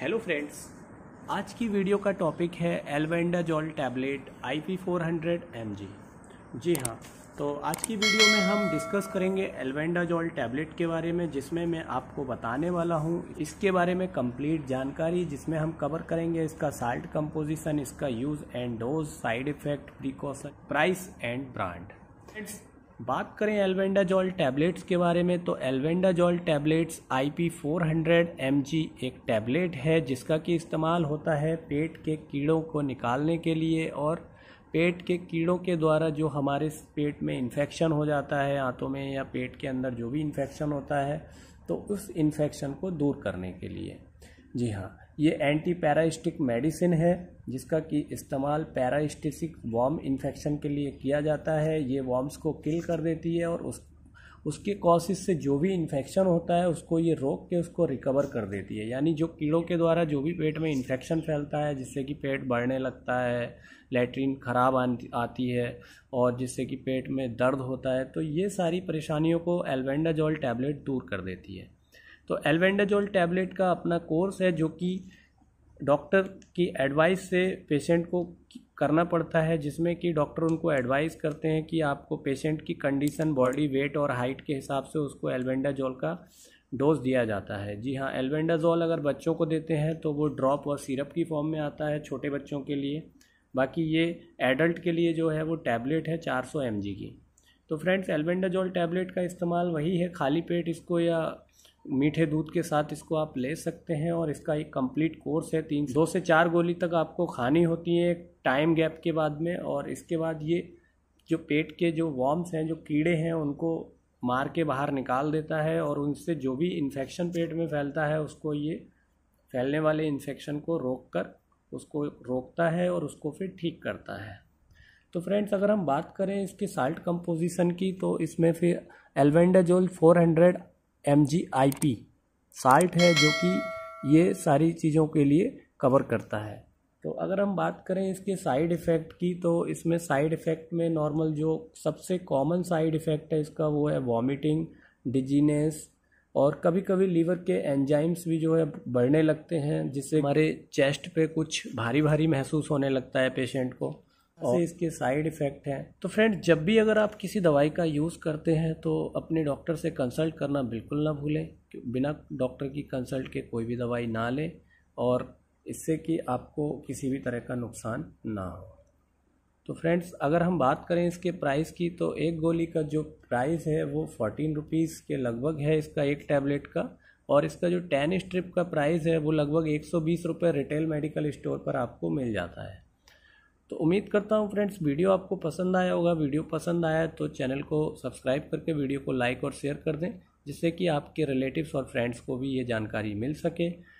hello friends आज की video का टॉपिक है जॉल tablet I P four hundred M G जी हाँ तो आज की वीडियो में हम डिस्कस करेंगे जॉल टैबलेट के बारे में जिसमें मैं आपको बताने वाला हूँ इसके बारे में कंप्लीट जानकारी जिसमें हम कवर करेंगे इसका साल्ट कंपोजिशन इसका use and dose side effect precaution price and brand बात करें एल्वेंडाजॉल टैबलेट्स के बारे में तो albendazole tablets I P four hundred M G एक टैबलेट है जिसका कि इस्तेमाल होता है पेट के कीड़ों को निकालने के लिए और पेट के कीड़ों के द्वारा जो हमारे पेट में इन्फेक्शन हो जाता है आंतों में या पेट के अंदर जो भी इन्फेक्शन होता है तो उस इन्फेक्शन को दूर करने के लिए जी हाँ ये एंटी पैरास्टिक मेडिसिन है जिसका कि इस्तेमाल पैरास्टिसिक वॉम इन्फेक्शन के लिए किया जाता है ये वॉम्स को किल कर देती है और उस उसके कॉसिस से जो भी इन्फेक्शन होता है उसको ये रोक के उसको रिकवर कर देती है यानी जो कीड़ों के द्वारा जो भी पेट में इन्फेक्शन फैलता है जिससे कि पेट बढ़ने लगता है लेटरिन ख़राब आती है और जिससे कि पेट में दर्द होता है तो ये सारी परेशानियों को एल्वेंडाजॉल टैबलेट दूर कर देती है तो एलवेंडाजोल टैबलेट का अपना कोर्स है जो कि डॉक्टर की एडवाइस से पेशेंट को करना पड़ता है जिसमें कि डॉक्टर उनको एडवाइस करते हैं कि आपको पेशेंट की कंडीशन बॉडी वेट और हाइट के हिसाब से उसको एलवेंडाजोल का डोज दिया जाता है जी हाँ एलवेंडाजोल अगर बच्चों को देते हैं तो वो ड्रॉप और सिरप की फॉर्म में आता है छोटे बच्चों के लिए बाकी ये एडल्ट के लिए जो है वो टैबलेट है 400 सौ की तो फ्रेंड्स एलवेंडाजोल टैबलेट का इस्तेमाल वही है खाली पेट इसको या मीठे दूध के साथ इसको आप ले सकते हैं और इसका एक कंप्लीट कोर्स है तीन दो से चार गोली तक आपको खानी होती है टाइम गैप के बाद में और इसके बाद ये जो पेट के जो वॉर्म्स हैं जो कीड़े हैं उनको मार के बाहर निकाल देता है और उनसे जो भी इन्फेक्शन पेट में फैलता है उसको ये फैलने वाले इन्फेक्शन को रोक कर उसको रोकता है और उसको फिर ठीक करता है तो फ्रेंड्स अगर हम बात करें इसके साल्ट कंपोजिशन की तो इसमें फिर फोर हंड्रेड एम साइट है जो कि ये सारी चीज़ों के लिए कवर करता है तो अगर हम बात करें इसके साइड इफ़ेक्ट की तो इसमें साइड इफ़ेक्ट में नॉर्मल जो सबसे कॉमन साइड इफ़ेक्ट है इसका वो है वॉमिटिंग डिजीनेस और कभी कभी लीवर के एंजाइम्स भी जो है बढ़ने लगते हैं जिससे हमारे चेस्ट पे कुछ भारी भारी महसूस होने लगता है पेशेंट को ऐसे इसके साइड इफ़ेक्ट हैं तो फ्रेंड जब भी अगर आप किसी दवाई का यूज़ करते हैं तो अपने डॉक्टर से कंसल्ट करना बिल्कुल ना भूलें बिना डॉक्टर की कंसल्ट के कोई भी दवाई ना लें और इससे कि आपको किसी भी तरह का नुकसान ना हो तो फ्रेंड्स अगर हम बात करें इसके प्राइस की तो एक गोली का जो प्राइस है वो फोर्टीन रुपीज़ के लगभग है इसका एक टैबलेट का और इसका जो टेन स्ट्रिप का प्राइस है वो लगभग एक सौ बीस रुपये रिटेल मेडिकल स्टोर पर आपको मिल जाता है तो उम्मीद करता हूँ फ्रेंड्स वीडियो आपको पसंद आया होगा वीडियो पसंद आया तो चैनल को सब्सक्राइब करके वीडियो को लाइक और शेयर कर दें जिससे कि आपके रिलेटिव्स और फ्रेंड्स को भी ये जानकारी मिल सके